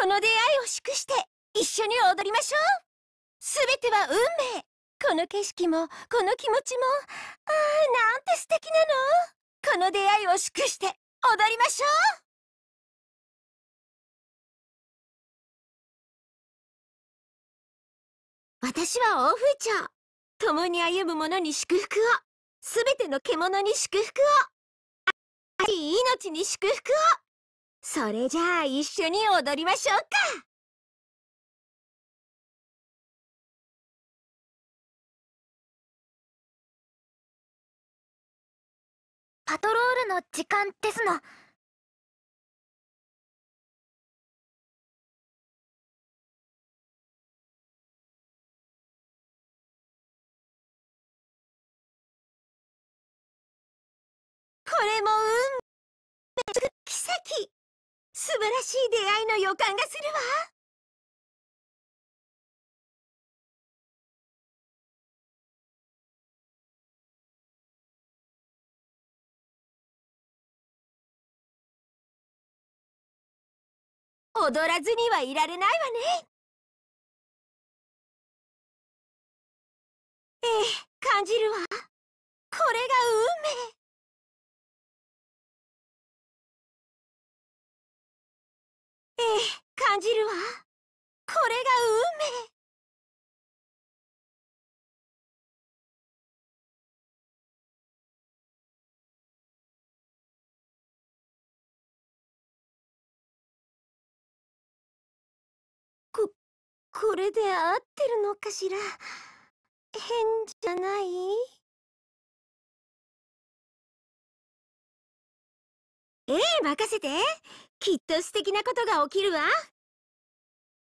この出会いを祝して一緒に踊りましょうすべては運命この景色もこの気持ちもああなんて素敵なのこの出会いを祝して踊りましょう私は大風潮共に歩む者に祝福をすべての獣に祝福をあい命に祝福をそれじゃあ一緒に踊りましょうかパトロールの時間ですの。これも運命奇跡素晴らしい出会いの予感がするわ踊らずにはいられないわねええ感じるわこれが運命ええ感じるわこれが運命ここれで合ってるのかしら変じゃないええ任せてきっと素敵なことが起きるわ